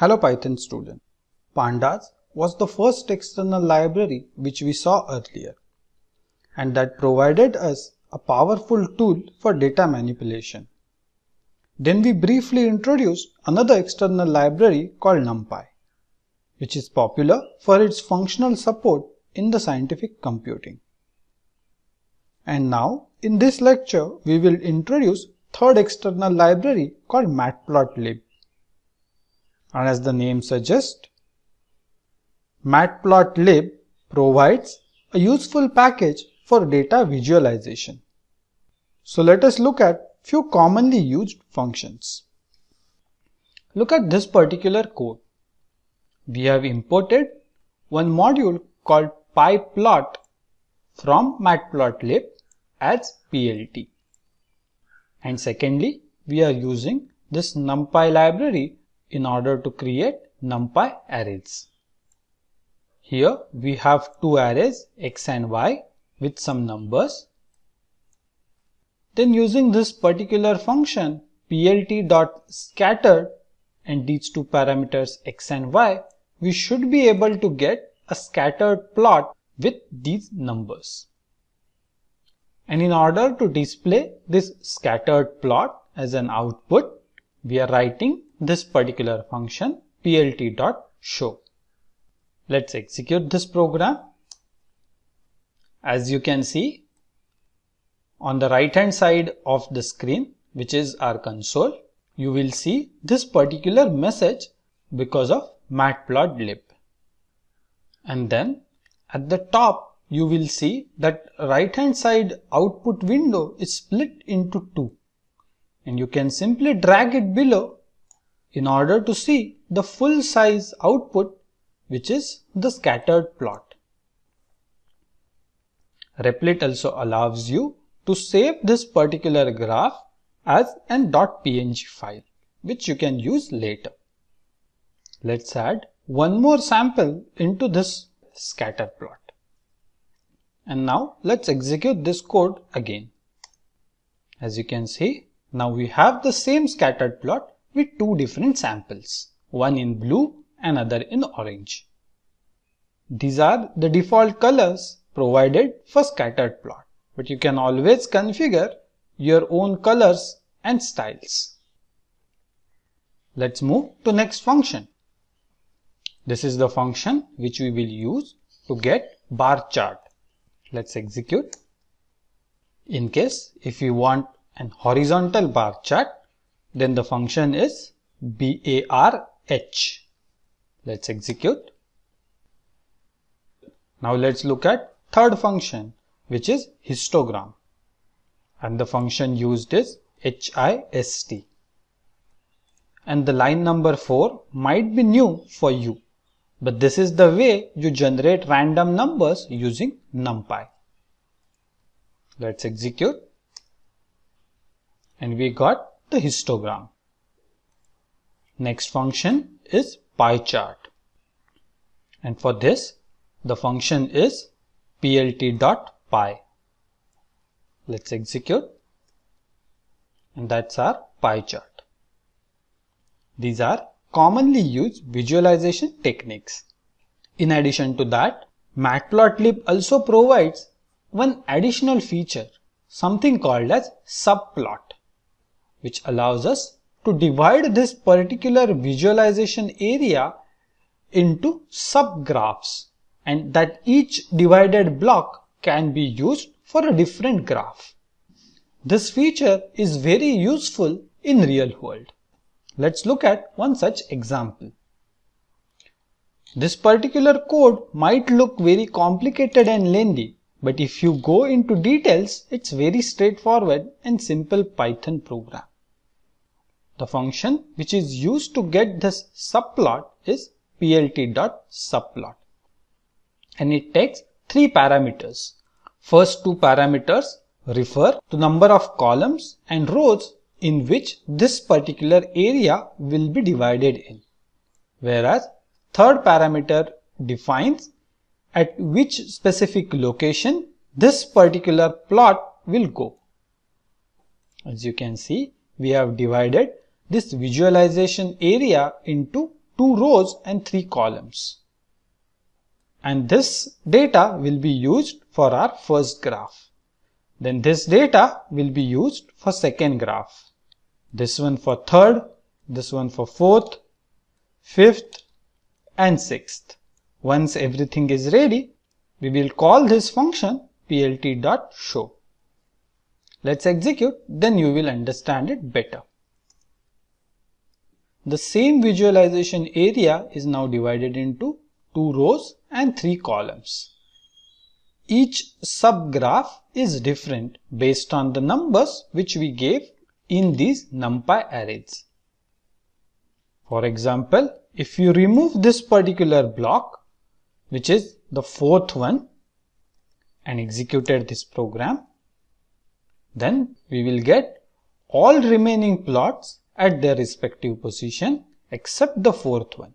Hello Python student. Pandas was the first external library which we saw earlier and that provided us a powerful tool for data manipulation. Then we briefly introduced another external library called NumPy which is popular for its functional support in the scientific computing. And now in this lecture we will introduce third external library called matplotlib and as the name suggests, matplotlib provides a useful package for data visualization. So let us look at few commonly used functions. Look at this particular code. We have imported one module called pyplot from matplotlib as plt. And secondly, we are using this numpy library in order to create numpy arrays. Here we have two arrays x and y with some numbers. Then using this particular function plt.scatter and these two parameters x and y, we should be able to get a scattered plot with these numbers. And in order to display this scattered plot as an output, we are writing this particular function plt.show. Let's execute this program. As you can see on the right hand side of the screen which is our console you will see this particular message because of matplotlib and then at the top you will see that right hand side output window is split into two and you can simply drag it below in order to see the full size output which is the scattered plot. Replit also allows you to save this particular graph as an .png file which you can use later. Let's add one more sample into this scatter plot. And now let's execute this code again. As you can see, now we have the same scattered plot with two different samples, one in blue and other in orange. These are the default colors provided for scattered plot, but you can always configure your own colors and styles. Let's move to next function. This is the function which we will use to get bar chart. Let's execute. In case if you want an horizontal bar chart, then the function is BARH. Let's execute. Now let's look at third function which is histogram and the function used is HIST and the line number 4 might be new for you but this is the way you generate random numbers using NumPy. Let's execute and we got the histogram. Next function is pie chart. And for this, the function is plt.py. Let's execute. And that's our pie chart. These are commonly used visualization techniques. In addition to that, Matplotlib also provides one additional feature, something called as subplot which allows us to divide this particular visualization area into subgraphs and that each divided block can be used for a different graph. This feature is very useful in real world. Let's look at one such example. This particular code might look very complicated and lengthy, but if you go into details, it's very straightforward and simple Python program. The function which is used to get this subplot is plt.subplot and it takes three parameters. First two parameters refer to number of columns and rows in which this particular area will be divided in. Whereas third parameter defines at which specific location this particular plot will go. As you can see, we have divided this visualization area into two rows and three columns. And this data will be used for our first graph. Then this data will be used for second graph. This one for third, this one for fourth, fifth and sixth. Once everything is ready, we will call this function plt.show. Let's execute, then you will understand it better. The same visualization area is now divided into two rows and three columns. Each subgraph is different based on the numbers which we gave in these NumPy arrays. For example, if you remove this particular block, which is the fourth one, and executed this program, then we will get all remaining plots at their respective position except the fourth one.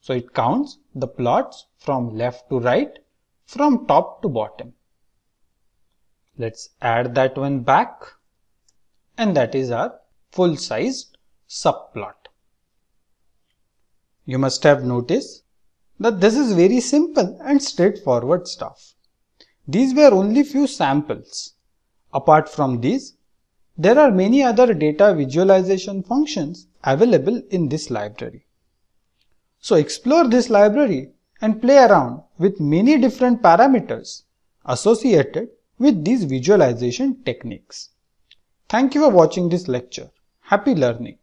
So it counts the plots from left to right, from top to bottom. Let's add that one back and that is our full-sized subplot. You must have noticed that this is very simple and straightforward stuff. These were only few samples. Apart from these, there are many other data visualization functions available in this library. So explore this library and play around with many different parameters associated with these visualization techniques. Thank you for watching this lecture. Happy learning!